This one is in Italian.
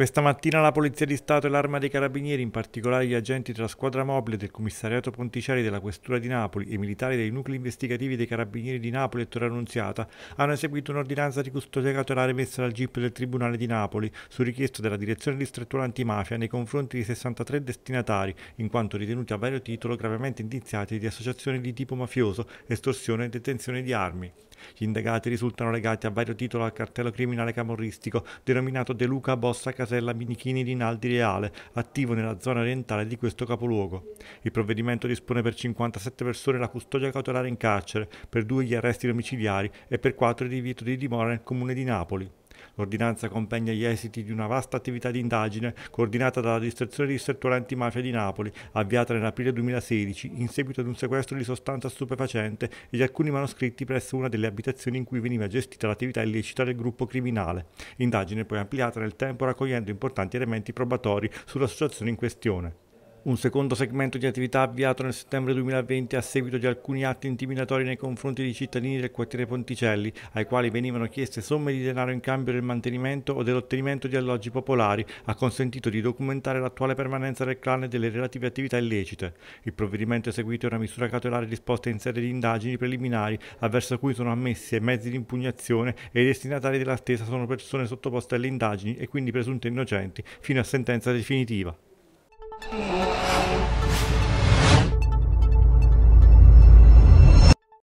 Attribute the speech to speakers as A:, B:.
A: Questa mattina la Polizia di Stato e l'Arma dei Carabinieri, in particolare gli agenti della squadra mobile del commissariato Ponticelli della Questura di Napoli e militari dei nuclei investigativi dei Carabinieri di Napoli e Torre Annunziata, hanno eseguito un'ordinanza di custodia cautelare messa dal GIP del Tribunale di Napoli su richiesta della Direzione Distrettuale Antimafia nei confronti di 63 destinatari, in quanto ritenuti a vario titolo gravemente indiziati di associazioni di tipo mafioso, estorsione e detenzione di armi. Gli indagati risultano legati a vario titolo al cartello criminale camorristico denominato De Luca Bossa Casella Minichini Rinaldi Reale, attivo nella zona orientale di questo capoluogo. Il provvedimento dispone per 57 persone la custodia cautelare in carcere, per due gli arresti domiciliari e per quattro il divieto di dimora nel comune di Napoli. L'ordinanza compegna gli esiti di una vasta attività di indagine coordinata dalla distrazione di settore antimafia di Napoli, avviata nell'aprile 2016 in seguito ad un sequestro di sostanza stupefacente e di alcuni manoscritti presso una delle abitazioni in cui veniva gestita l'attività illecita del gruppo criminale. Indagine poi ampliata nel tempo raccogliendo importanti elementi probatori sull'associazione in questione. Un secondo segmento di attività avviato nel settembre 2020 a seguito di alcuni atti intimidatori nei confronti di cittadini del quartiere Ponticelli, ai quali venivano chieste somme di denaro in cambio del mantenimento o dell'ottenimento di alloggi popolari, ha consentito di documentare l'attuale permanenza del clan e delle relative attività illecite. Il provvedimento eseguito è una misura cautelare disposta in sede di indagini preliminari, avverso cui sono ammessi mezzi di impugnazione e i destinatari dell'attesa sono persone sottoposte alle indagini e quindi presunte innocenti, fino a sentenza definitiva.
B: Yeah.